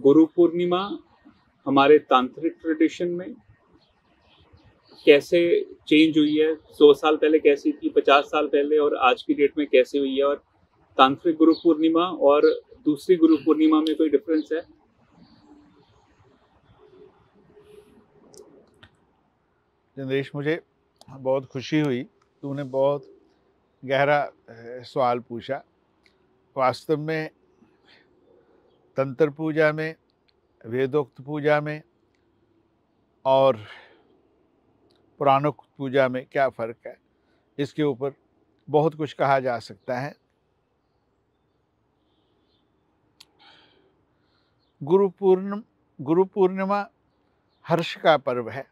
गुरु पूर्णिमा हमारे तांत्रिक ट्रेडिशन में कैसे चेंज हुई है सौ साल पहले कैसी थी पचास साल पहले और आज की डेट में कैसे हुई है और तांत्रिक गुरु पूर्णिमा और दूसरी गुरु पूर्णिमा में कोई डिफरेंस है चंद्रेश मुझे बहुत खुशी हुई तूने बहुत गहरा सवाल पूछा वास्तव में तंत्र पूजा में वेदोक्त पूजा में और पुराणोक्त पूजा में क्या फ़र्क है इसके ऊपर बहुत कुछ कहा जा सकता है गुरु पूर्णम गुरु पूर्णिमा हर्ष का पर्व है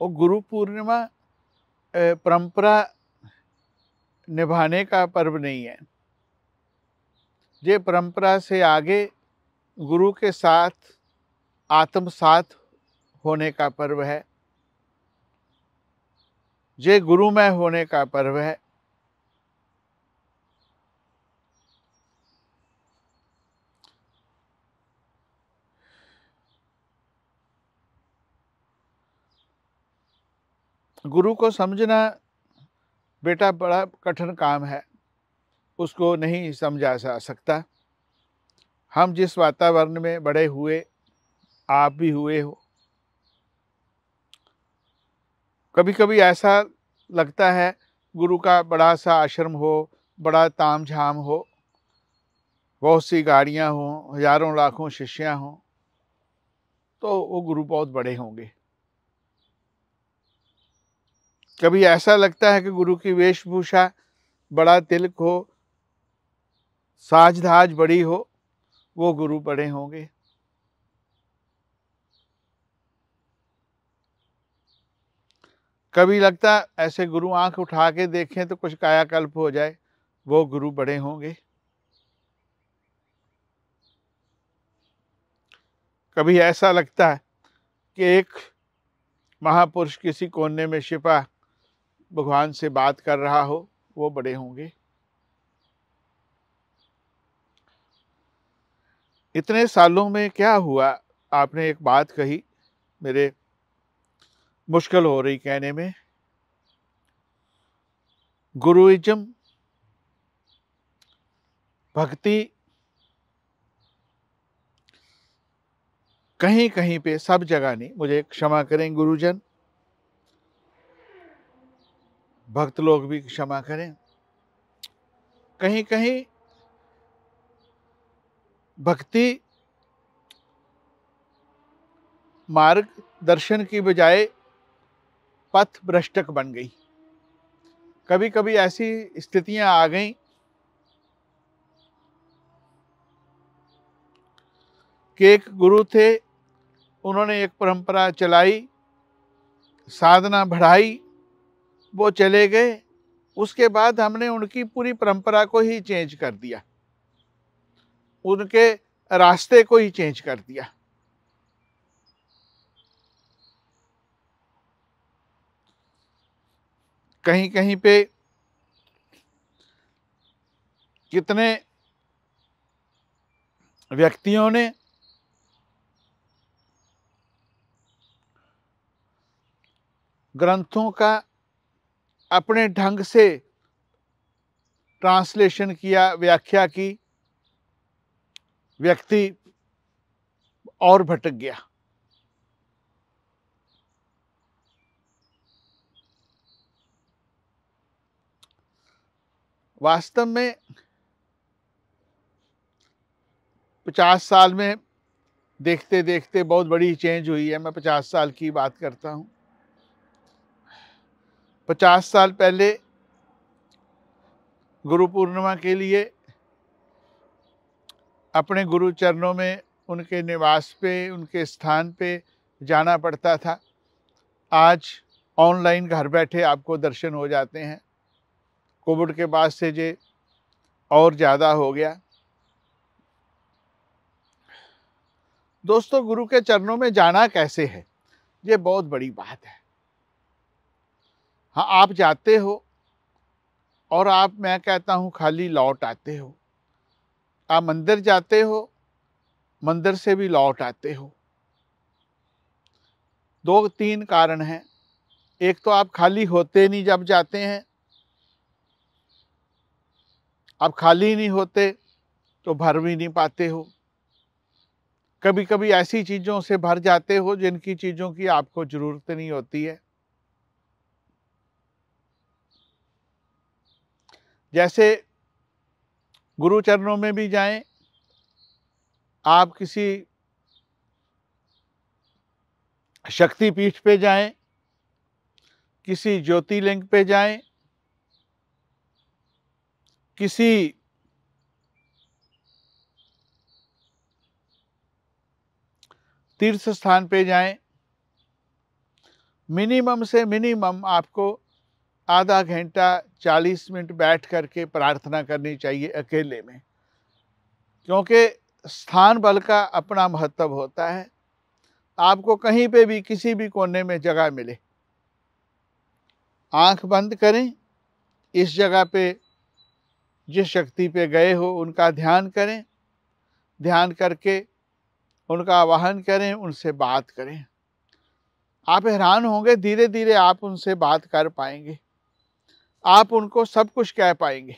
और गुरु पूर्णिमा परंपरा निभाने का पर्व नहीं है ये परंपरा से आगे गुरु के साथ आत्मसात होने का पर्व है ये गुरुमय होने का पर्व है गुरु को समझना बेटा बड़ा कठिन काम है उसको नहीं समझा जा सकता हम जिस वातावरण में बड़े हुए आप भी हुए हो कभी कभी ऐसा लगता है गुरु का बड़ा सा आश्रम हो बड़ा ताम झाम हो बहुत सी गाड़ियाँ हों हजारों लाखों शिष्या हों तो वो गुरु बहुत बड़े होंगे कभी ऐसा लगता है कि गुरु की वेशभूषा बड़ा तिलक हो साजधाज बड़ी हो वो गुरु बड़े होंगे कभी लगता ऐसे गुरु आंख उठा के देखें तो कुछ कायाकल्प हो जाए वो गुरु बड़े होंगे कभी ऐसा लगता है कि एक महापुरुष किसी कोने में छिपा भगवान से बात कर रहा हो वो बड़े होंगे इतने सालों में क्या हुआ आपने एक बात कही मेरे मुश्किल हो रही कहने में गुरुइज्म भक्ति कहीं कहीं पे सब जगह नहीं मुझे क्षमा करें गुरुजन भक्त लोग भी क्षमा करें कहीं कहीं भक्ति मार्ग दर्शन की बजाय पथ भ्रष्टक बन गई कभी कभी ऐसी स्थितियां आ गई कि एक गुरु थे उन्होंने एक परंपरा चलाई साधना बढ़ाई वो चले गए उसके बाद हमने उनकी पूरी परंपरा को ही चेंज कर दिया उनके रास्ते को ही चेंज कर दिया कहीं कहीं पे कितने व्यक्तियों ने ग्रंथों का अपने ढंग से ट्रांसलेशन किया व्याख्या की व्यक्ति और भटक गया वास्तव में पचास साल में देखते देखते बहुत बड़ी चेंज हुई है मैं पचास साल की बात करता हूँ पचास साल पहले गुरु पूर्णिमा के लिए अपने गुरु चरणों में उनके निवास पे उनके स्थान पे जाना पड़ता था आज ऑनलाइन घर बैठे आपको दर्शन हो जाते हैं कोविड के बाद से ये और ज़्यादा हो गया दोस्तों गुरु के चरणों में जाना कैसे है ये बहुत बड़ी बात है हाँ आप जाते हो और आप मैं कहता हूँ खाली लौट आते हो आप मंदिर जाते हो मंदिर से भी लौट आते हो दो तीन कारण हैं एक तो आप खाली होते नहीं जब जाते हैं आप खाली नहीं होते तो भर भी नहीं पाते हो कभी कभी ऐसी चीज़ों से भर जाते हो जिनकी चीज़ों की आपको ज़रूरत नहीं होती है जैसे गुरु चरणों में भी जाएं आप किसी शक्ति पीठ पे जाएं किसी ज्योतिर्लिंग पे जाएं किसी तीर्थ स्थान पे जाएं मिनिमम से मिनिमम आपको आधा घंटा 40 मिनट बैठ करके प्रार्थना करनी चाहिए अकेले में क्योंकि स्थान बल का अपना महत्व होता है आपको कहीं पे भी किसी भी कोने में जगह मिले आंख बंद करें इस जगह पे जिस शक्ति पे गए हो उनका ध्यान करें ध्यान करके उनका आवाहन करें उनसे बात करें आप हैरान होंगे धीरे धीरे आप उनसे बात कर पाएंगे आप उनको सब कुछ कह पाएंगे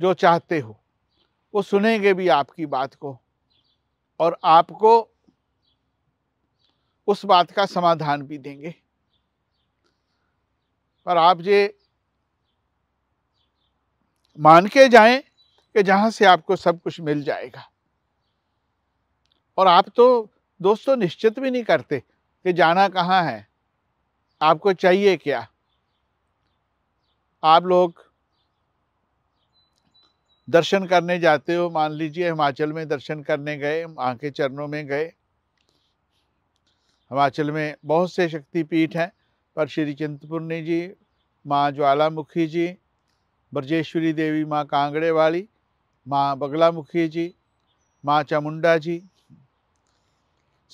जो चाहते हो वो सुनेंगे भी आपकी बात को और आपको उस बात का समाधान भी देंगे पर आप ये मान के जाएं कि जहाँ से आपको सब कुछ मिल जाएगा और आप तो दोस्तों निश्चित भी नहीं करते कि जाना कहाँ है आपको चाहिए क्या आप लोग दर्शन करने जाते हो मान लीजिए हिमाचल में दर्शन करने गए माँ के चरणों में गए हिमाचल में बहुत से शक्तिपीठ हैं पर श्री चिंतपूर्णी जी माँ ज्वालामुखी जी ब्रजेश्वरी देवी माँ कांगड़े वाली माँ बगलामुखी जी माँ चामुंडा जी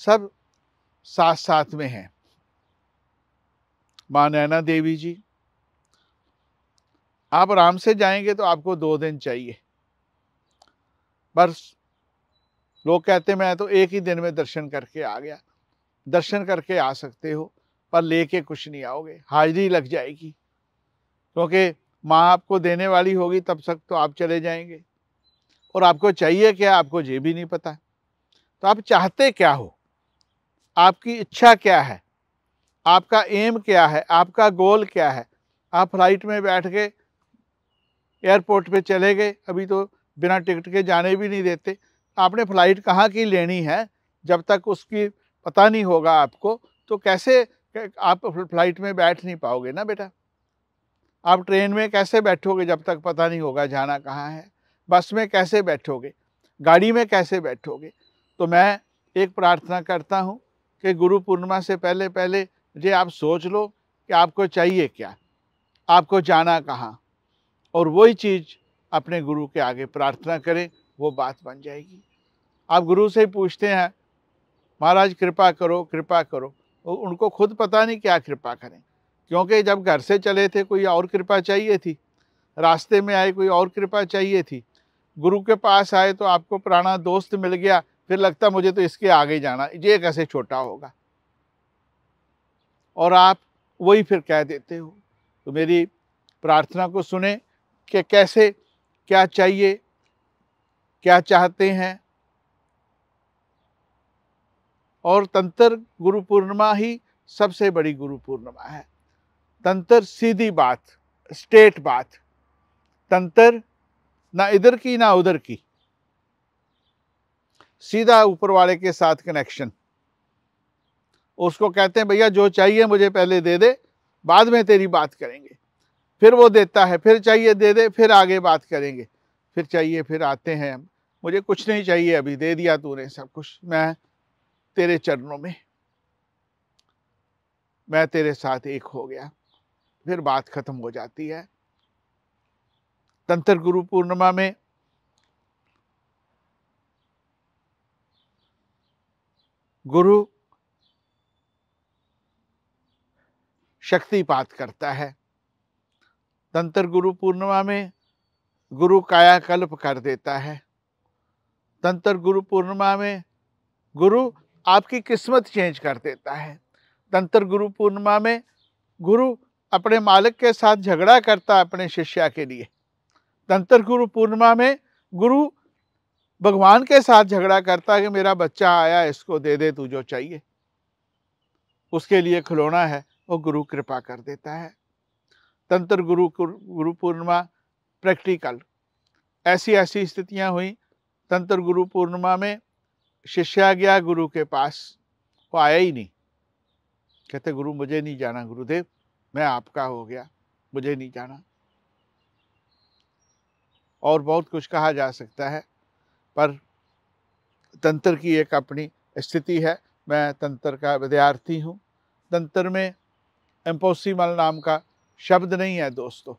सब साथ साथ में हैं माँ नैना देवी जी आप आराम से जाएंगे तो आपको दो दिन चाहिए बस लोग कहते हैं मैं तो एक ही दिन में दर्शन करके आ गया दर्शन करके आ सकते हो पर लेके कुछ नहीं आओगे हाजिरी लग जाएगी क्योंकि माँ आपको देने वाली होगी तब तक तो आप चले जाएंगे और आपको चाहिए क्या आपको ये भी नहीं पता तो आप चाहते क्या हो आपकी इच्छा क्या है आपका एम क्या है आपका गोल क्या है आप फ्लाइट में बैठ के एयरपोर्ट पे चले गए अभी तो बिना टिकट के जाने भी नहीं देते आपने फ़्लाइट कहाँ की लेनी है जब तक उसकी पता नहीं होगा आपको तो कैसे आप फ्लाइट में बैठ नहीं पाओगे ना बेटा आप ट्रेन में कैसे बैठोगे जब तक पता नहीं होगा जाना कहाँ है बस में कैसे बैठोगे गाड़ी में कैसे बैठोगे तो मैं एक प्रार्थना करता हूँ कि गुरु पूर्णिमा से पहले पहले ये आप सोच लो कि आपको चाहिए क्या आपको जाना कहाँ और वही चीज़ अपने गुरु के आगे प्रार्थना करें वो बात बन जाएगी आप गुरु से ही पूछते हैं महाराज कृपा करो कृपा करो उनको खुद पता नहीं क्या कृपा करें क्योंकि जब घर से चले थे कोई और कृपा चाहिए थी रास्ते में आए कोई और कृपा चाहिए थी गुरु के पास आए तो आपको पुराना दोस्त मिल गया फिर लगता मुझे तो इसके आगे जाना ये कैसे छोटा होगा और आप वही फिर कह देते हो तो मेरी प्रार्थना को सुने कि कैसे क्या चाहिए क्या चाहते हैं और तंत्र गुरु पूर्णिमा ही सबसे बड़ी गुरु पूर्णिमा है तंत्र सीधी बात स्टेट बात तंत्र ना इधर की ना उधर की सीधा ऊपर वाले के साथ कनेक्शन उसको कहते हैं भैया जो चाहिए मुझे पहले दे दे बाद में तेरी बात करेंगे फिर वो देता है फिर चाहिए दे दे फिर आगे बात करेंगे फिर चाहिए फिर आते हैं हम मुझे कुछ नहीं चाहिए अभी दे दिया तूने सब कुछ मैं तेरे चरणों में मैं तेरे साथ एक हो गया फिर बात खत्म हो जाती है तंत्र गुरु पूर्णिमा में गुरु शक्तिपात करता है तंत्र गुरु पूर्णिमा में गुरु कायाकल्प कर देता है तंत्र गुरु पूर्णिमा में गुरु आपकी किस्मत चेंज कर देता है तंत्र गुरु पूर्णिमा में गुरु अपने मालिक के साथ झगड़ा करता है अपने शिष्या के लिए तंत्र गुरु पूर्णिमा में गुरु भगवान के साथ झगड़ा करता है कि मेरा बच्चा आया इसको दे दे तू जो चाहिए उसके लिए खिलौना है वो गुरु कृपा कर देता है तंत्र गुरु गुरु पूर्णिमा प्रैक्टिकल ऐसी ऐसी स्थितियाँ हुई तंत्र गुरु पूर्णिमा में शिष्या गया गुरु के पास वो आया ही नहीं कहते गुरु मुझे नहीं जाना गुरुदेव मैं आपका हो गया मुझे नहीं जाना और बहुत कुछ कहा जा सकता है पर तंत्र की एक अपनी स्थिति है मैं तंत्र का विद्यार्थी हूँ तंत्र में एम्पोसीमल नाम का शब्द नहीं है दोस्तों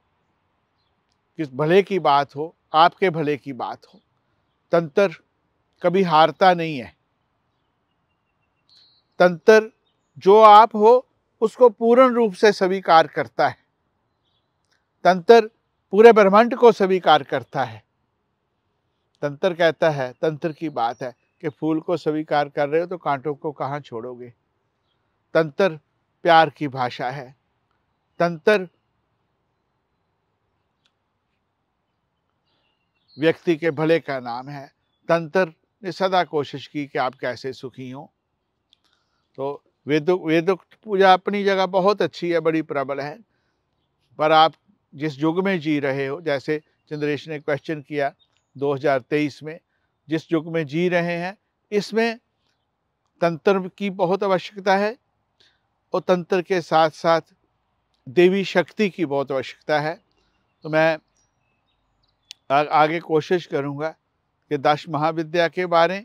किस भले की बात हो आपके भले की बात हो तंत्र कभी हारता नहीं है तंत्र जो आप हो उसको पूर्ण रूप से स्वीकार करता है तंत्र पूरे ब्रह्मांड को स्वीकार करता है तंत्र कहता है तंत्र की बात है कि फूल को स्वीकार कर रहे हो तो कांटों को कहाँ छोड़ोगे तंत्र प्यार की भाषा है तंत्र व्यक्ति के भले का नाम है तंत्र ने सदा कोशिश की कि आप कैसे सुखी हों तो वेदुक वेदुक्त पूजा अपनी जगह बहुत अच्छी है बड़ी प्रबल है पर आप जिस युग में जी रहे हो जैसे चंद्रेश ने क्वेश्चन किया 2023 में जिस युग में जी रहे हैं इसमें तंत्र की बहुत आवश्यकता है और तंत्र के साथ साथ देवी शक्ति की बहुत आवश्यकता है तो मैं आगे कोशिश करूँगा कि दश महाविद्या के बारे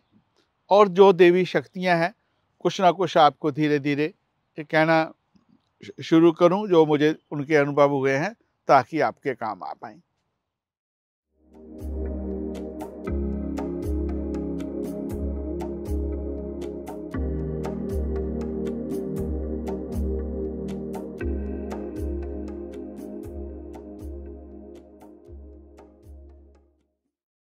और जो देवी शक्तियाँ हैं कुछ ना कुछ आपको धीरे धीरे कहना शुरू करूं जो मुझे उनके अनुभव हुए हैं ताकि आपके काम आ पाएँ